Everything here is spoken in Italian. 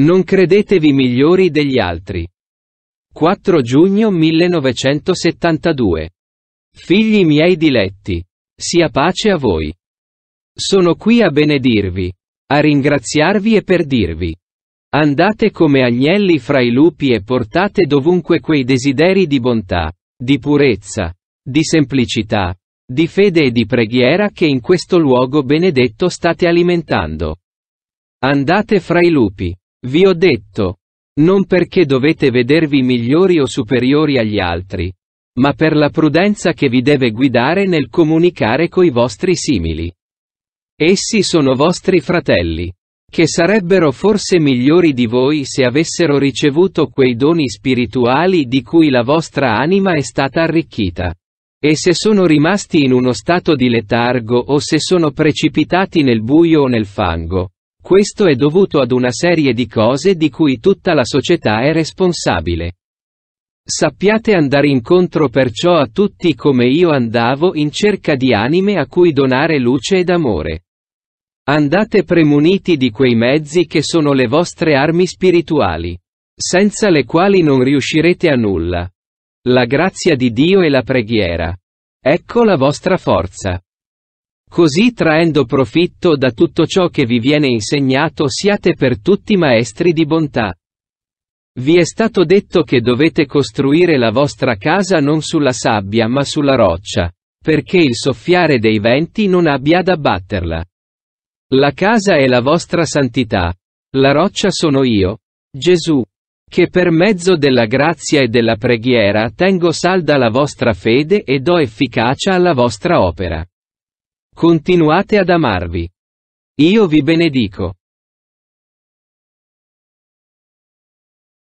Non credetevi migliori degli altri. 4 giugno 1972. Figli miei diletti. Sia pace a voi. Sono qui a benedirvi, a ringraziarvi e per dirvi. Andate come agnelli fra i lupi e portate dovunque quei desideri di bontà, di purezza, di semplicità, di fede e di preghiera che in questo luogo benedetto state alimentando. Andate fra i lupi. Vi ho detto, non perché dovete vedervi migliori o superiori agli altri, ma per la prudenza che vi deve guidare nel comunicare coi vostri simili. Essi sono vostri fratelli, che sarebbero forse migliori di voi se avessero ricevuto quei doni spirituali di cui la vostra anima è stata arricchita. E se sono rimasti in uno stato di letargo o se sono precipitati nel buio o nel fango, questo è dovuto ad una serie di cose di cui tutta la società è responsabile. Sappiate andare incontro perciò a tutti come io andavo in cerca di anime a cui donare luce ed amore. Andate premuniti di quei mezzi che sono le vostre armi spirituali, senza le quali non riuscirete a nulla. La grazia di Dio e la preghiera. Ecco la vostra forza. Così traendo profitto da tutto ciò che vi viene insegnato siate per tutti maestri di bontà. Vi è stato detto che dovete costruire la vostra casa non sulla sabbia ma sulla roccia, perché il soffiare dei venti non abbia ad abbatterla. La casa è la vostra santità, la roccia sono io, Gesù, che per mezzo della grazia e della preghiera tengo salda la vostra fede e do efficacia alla vostra opera. Continuate ad amarvi. Io vi benedico.